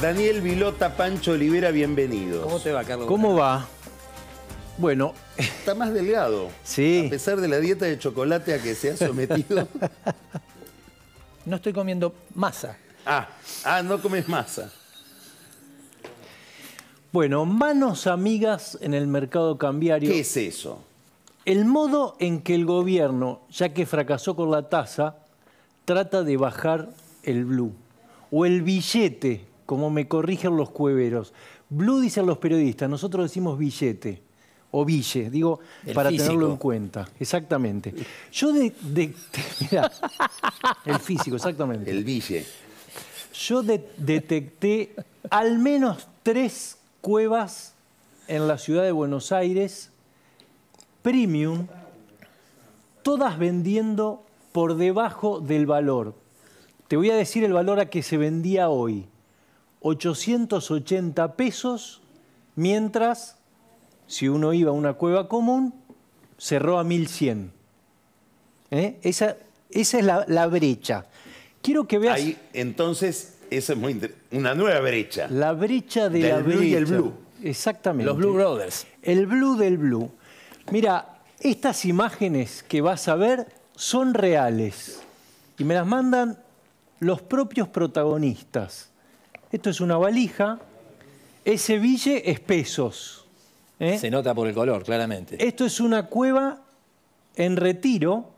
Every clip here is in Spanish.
Daniel Vilota, Pancho Olivera, bienvenido. ¿Cómo te va, Carlos? ¿Cómo va? Bueno. Está más delgado. Sí. A pesar de la dieta de chocolate a que se ha sometido. No estoy comiendo masa. Ah, ah, no comes masa. Bueno, manos amigas en el mercado cambiario. ¿Qué es eso? El modo en que el gobierno, ya que fracasó con la tasa, trata de bajar el blue o el billete como me corrigen los cueveros. Blue dicen los periodistas, nosotros decimos billete o bille, digo, para tenerlo en cuenta. Exactamente. Yo el físico, exactamente. El bille. Yo detecté al menos tres cuevas en la ciudad de Buenos Aires, premium, todas vendiendo por debajo del valor. Te voy a decir el valor a que se vendía hoy. 880 pesos, mientras si uno iba a una cueva común, cerró a 1100. ¿Eh? Esa, esa, es la, brecha. Quiero que veas... Ahí, entonces, esa es una nueva brecha. La brecha de del blue el blue. Exactamente. Los Blue Brothers. El blue del blue. Mira, estas imágenes que vas a ver son reales y me las mandan los propios protagonistas. Esto es una valija. Ese bille es pesos. ¿eh? Se nota por el color, claramente. Esto es una cueva en retiro.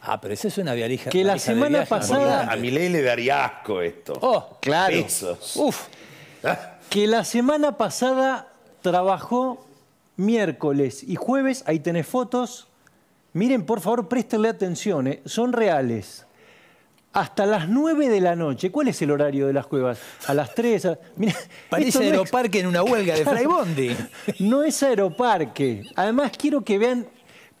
Ah, pero esa es una valija. Que la semana pasada. A le daría asco esto. Oh, claro. Uf. Ah. Que la semana pasada trabajó miércoles y jueves. Ahí tenés fotos. Miren, por favor, préstenle atención. ¿eh? Son reales hasta las 9 de la noche. ¿Cuál es el horario de las cuevas? A las 3. Parece aeroparque en una huelga de Bondi. no es aeroparque. Además, quiero que vean,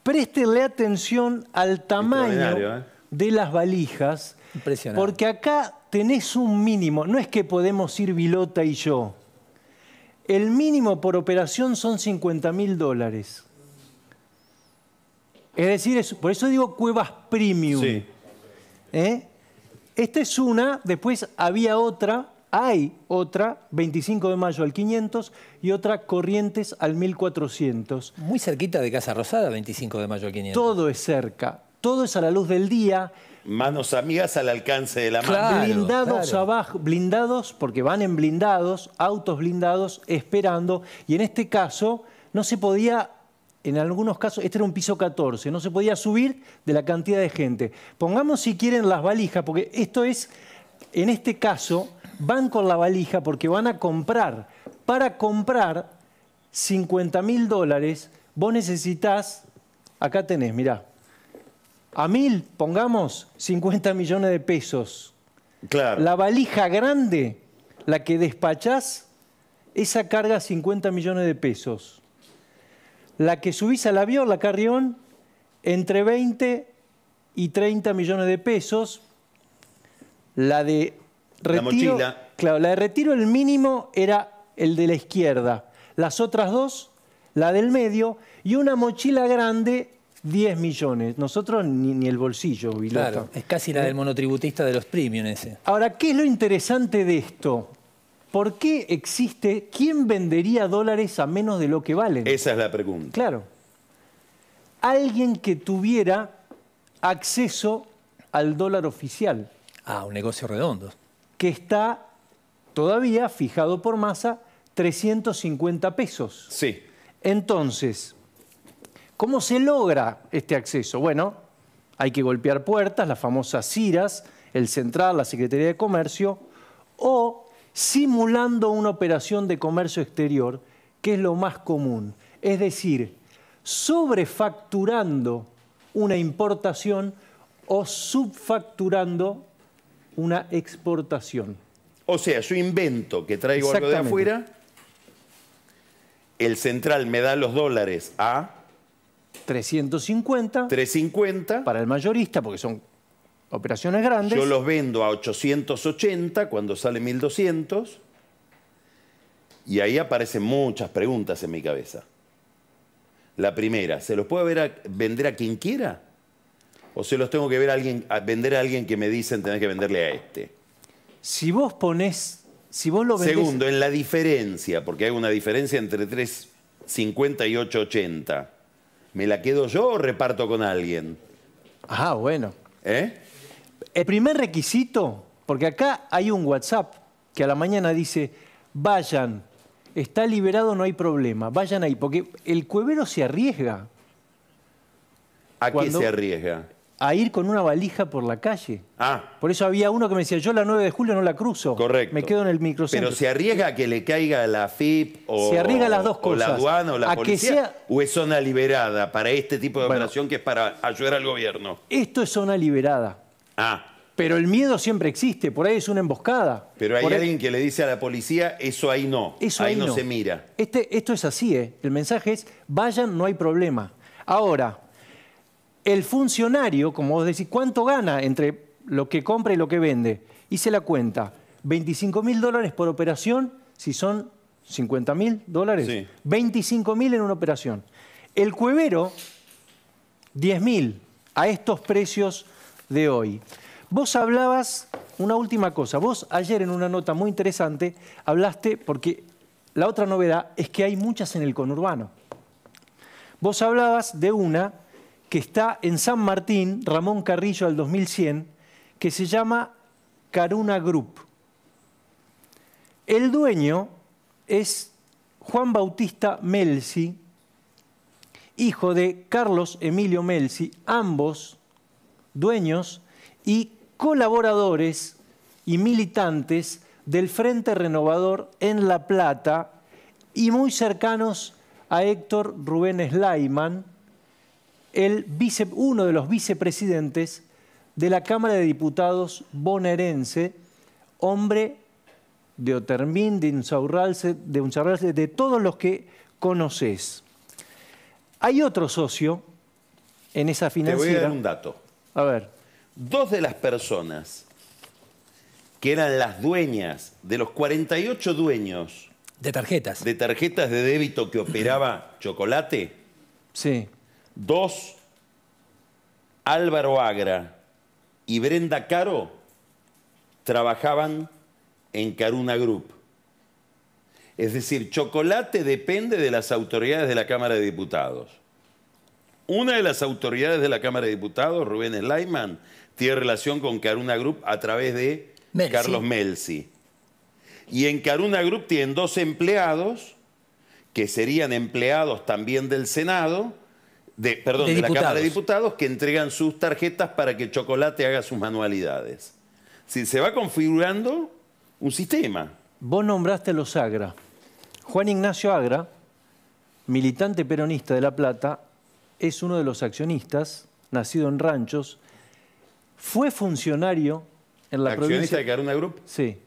prestenle atención al tamaño ¿eh? de las valijas. Impresionante. Porque acá tenés un mínimo. No es que podemos ir Vilota y yo. El mínimo por operación son 50 mil dólares. Es decir, por eso digo cuevas premium. ¿Eh? Esta es una, después había otra, hay otra, 25 de mayo al 500, y otra Corrientes al 1400. Muy cerquita de Casa Rosada, 25 de mayo al 500. Todo es cerca, todo es a la luz del día. Manos amigas al alcance de la mano. blindados abajo, blindados porque van en blindados, autos blindados, esperando. Y en este caso no se podía en algunos casos, este era un piso 14, no se podía subir de la cantidad de gente. Pongamos si quieren las valijas, porque esto es, en este caso, van con la valija porque van a comprar. Para comprar 50 mil dólares, vos necesitas, acá tenés, mirá, a mil, pongamos, 50 millones de pesos. Claro. La valija grande, la que despachás, esa carga 50 millones de pesos la que subís al avión, la Carrión, entre 20 y 30 millones de pesos. La de retiro, la mochila. Claro, la de retiro el mínimo era el de la izquierda. Las otras dos, la del medio y una mochila grande 10 millones. Nosotros ni, el bolsillo, Claro, es casi la ¿Eh? del monotributista de los premios. ese. Ahora, ¿qué es lo interesante de esto? ¿Por qué existe quién vendería dólares a menos de lo que valen? Esa es la pregunta. Claro. Alguien que tuviera acceso al dólar oficial. Ah, un negocio redondo. Que está todavía fijado por masa 350 pesos. Sí. Entonces, ¿cómo se logra este acceso? Bueno, hay que golpear puertas, las famosas CIRAS, el Central, la Secretaría de Comercio, o simulando una operación de comercio exterior, que es lo más común. Es decir, sobrefacturando una importación o subfacturando una exportación. O sea, yo invento que traigo algo de afuera, el central me da los dólares a... 350. 350. Para el mayorista, porque son operaciones grandes. Yo los vendo a 880 cuando sale 1200 y ahí aparecen muchas preguntas en mi cabeza. La primera, ¿se los puedo ver vender a quien quiera? ¿O se los tengo que ver a alguien, a vender a alguien que me dicen tenés que venderle a este? Si vos ponés, si vos lo vendés... Segundo, en la diferencia, porque hay una diferencia entre 350 y 880. ¿Me la quedo yo o reparto con alguien? Ah, bueno. ¿Eh? El primer requisito, porque acá hay un WhatsApp que a la mañana dice, vayan, está liberado, no hay problema, vayan ahí, porque el cuevero se arriesga. ¿A se arriesga? a ir con una valija por la calle. Ah. Por eso había uno que me decía, yo la 9 de julio no la cruzo. Correcto. Me quedo en el microcentro. Pero se arriesga a que le caiga la FIP o, se arriesga las dos cosas. la aduana o la policía. ¿O es zona liberada para este tipo de operación que es para ayudar al gobierno? Esto es zona liberada. Ah. Pero el miedo siempre existe, por ahí es una emboscada. Pero hay alguien que le dice a la policía, eso ahí no, eso ahí, no. se mira. Este, esto es así, ¿eh? el mensaje es, vayan, no hay problema. Ahora, el funcionario, como vos decís, ¿cuánto gana entre lo que compra y lo que vende? Hice la cuenta. 25 mil dólares por operación, si son 50 mil dólares. 25 mil en una operación. El cuevero, 10 mil a estos precios de hoy. Vos hablabas, una última cosa, vos ayer en una nota muy interesante hablaste, porque la otra novedad es que hay muchas en el conurbano. Vos hablabas de una que está en San Martín, Ramón Carrillo al 2100, que se llama Caruna Group. El dueño es Juan Bautista Melzi, hijo de Carlos Emilio Melzi, ambos dueños y colaboradores y militantes del Frente Renovador en La Plata y muy cercanos a Héctor Rubén Slayman, el uno de los vicepresidentes de la Cámara de Diputados bonaerense, hombre de Otermín, de Unsaurralse, de, de todos los que conoces. Hay otro socio en esa financiera. Te voy a dar un dato. A ver. Dos de las personas que eran las dueñas de los 48 dueños de tarjetas. De tarjetas de débito que operaba Chocolate. Sí. Dos, Álvaro Agra y Brenda Caro trabajaban en Caruna Group. Es decir, Chocolate depende de las autoridades de la Cámara de Diputados. Una de las autoridades de la Cámara de Diputados, Rubén Slayman, tiene relación con Caruna Group a través de Carlos Melzi. Y en Caruna Group tienen dos empleados, que serían empleados también del Senado, perdón, de, la Cámara de Diputados que entregan sus tarjetas para que Chocolate haga sus manualidades. se va configurando un sistema. Vos nombraste los Agra. Juan Ignacio Agra, militante peronista de La Plata, es uno de los accionistas, nacido en Ranchos, fue funcionario en la provincia... ¿Accionista de Caruna Group? Sí,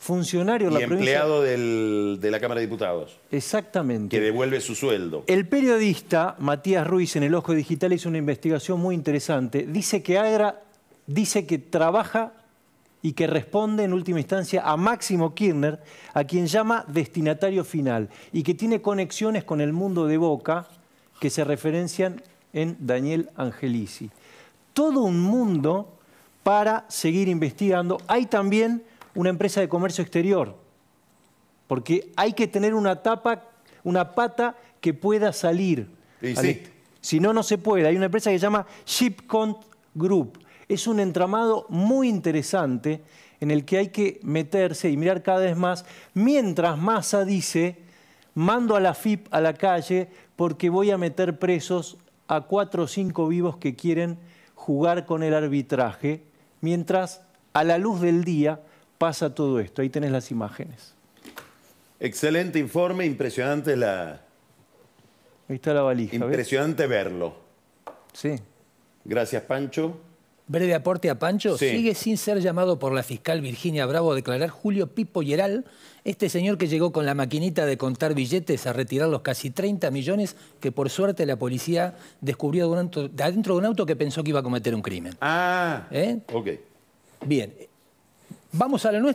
funcionario empleado de la Cámara de Diputados. Exactamente. Que devuelve su sueldo. El periodista Matías Ruiz en El Ojo Digital hizo una investigación muy interesante. Dice que Agra dice que trabaja y que responde en última instancia a Máximo Kirchner, a quien llama destinatario final, y que tiene conexiones con el mundo de Boca que se referencian en Daniel Angelici. Todo un mundo para seguir investigando. Hay también una empresa de comercio exterior, porque hay que tener una tapa, una pata que pueda salir. Si no, no se puede. Hay una empresa que se llama Shipcont Group. Es un entramado muy interesante en el que hay que meterse y mirar cada vez más. Mientras Massa dice, mando a la FIP a la calle porque voy a meter presos a cuatro o cinco vivos que quieren jugar con el arbitraje, mientras a la luz del día pasa todo esto. Ahí tenés las imágenes. Excelente informe, impresionante la... Ahí está la valija. Impresionante verlo. Sí. Gracias, Pancho. Breve aporte a Pancho. Sigue sin ser llamado por la fiscal Virginia Bravo a declarar Julio Pipo Yeral, este señor que llegó con la maquinita de contar billetes a retirar los casi 30 millones que por suerte la policía descubrió adentro de un auto que pensó que iba a cometer un crimen. Ah, ¿Eh? ok. Bien, Vamos a la nuestra.